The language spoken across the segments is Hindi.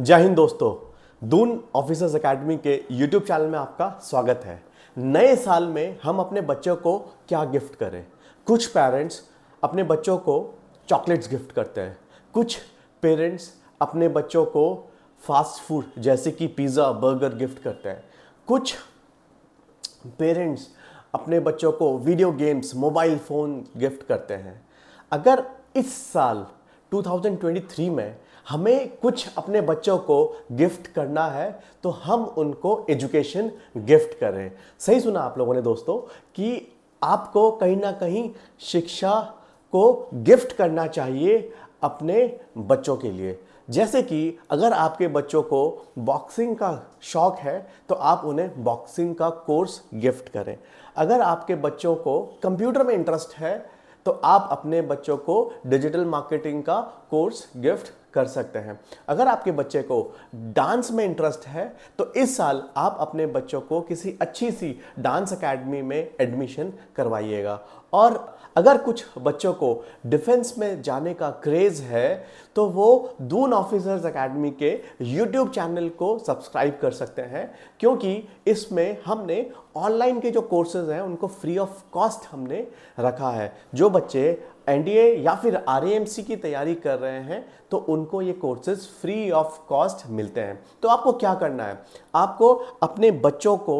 जय हिंद दोस्तों दून ऑफिसर्स एकेडमी के यूट्यूब चैनल में आपका स्वागत है नए साल में हम अपने बच्चों को क्या गिफ्ट करें कुछ पेरेंट्स अपने बच्चों को चॉकलेट्स गिफ्ट करते हैं कुछ पेरेंट्स अपने बच्चों को फास्ट फूड जैसे कि पिज़्ज़ा बर्गर गिफ्ट करते हैं कुछ पेरेंट्स अपने बच्चों को video games mobile phone gift करते हैं अगर इस साल 2023 में हमें कुछ अपने बच्चों को गिफ्ट करना है तो हम उनको एजुकेशन गिफ्ट करें सही सुना आप लोगों ने दोस्तों कि आपको कहीं ना कहीं शिक्षा को गिफ्ट करना चाहिए अपने बच्चों के लिए जैसे कि अगर आपके बच्चों को बॉक्सिंग का शौक़ है तो आप उन्हें बॉक्सिंग का कोर्स गिफ्ट करें अगर आपके बच्चों को कंप्यूटर में इंटरेस्ट है तो आप अपने बच्चों को डिजिटल मार्केटिंग का कोर्स गिफ्ट कर सकते हैं अगर आपके बच्चे को डांस में इंटरेस्ट है तो इस साल आप अपने बच्चों को किसी अच्छी सी डांस अकेडमी में एडमिशन करवाइएगा और अगर कुछ बच्चों को डिफेंस में जाने का क्रेज़ है तो वो दून ऑफिसर्स एकेडमी के यूट्यूब चैनल को सब्सक्राइब कर सकते हैं क्योंकि इसमें हमने ऑनलाइन के जो कोर्सेज हैं उनको फ्री ऑफ कॉस्ट हमने रखा है जो बच्चे एनडीए या फिर आरएएमसी की तैयारी कर रहे हैं तो उनको ये कोर्सेज फ्री ऑफ कॉस्ट मिलते हैं तो आपको क्या करना है आपको अपने बच्चों को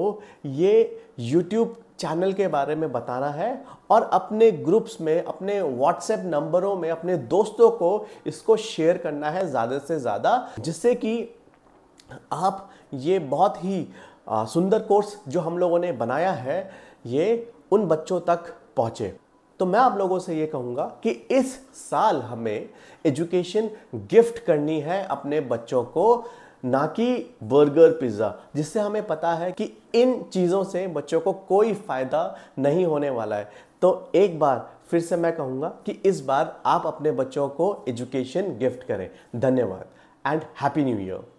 ये यूट्यूब चैनल के बारे में बताना है और अपने ग्रुप्स में अपने व्हाट्सएप नंबरों में अपने दोस्तों को इसको शेयर करना है ज़्यादा से ज़्यादा जिससे कि आप ये बहुत ही सुंदर कोर्स जो हम लोगों ने बनाया है ये उन बच्चों तक पहुँचे तो मैं आप लोगों से ये कहूँगा कि इस साल हमें एजुकेशन गिफ्ट करनी है अपने बच्चों को ना कि बर्गर पिज़्ज़ा जिससे हमें पता है कि इन चीज़ों से बच्चों को कोई फ़ायदा नहीं होने वाला है तो एक बार फिर से मैं कहूँगा कि इस बार आप अपने बच्चों को एजुकेशन गिफ्ट करें धन्यवाद एंड हैप्पी न्यू ईयर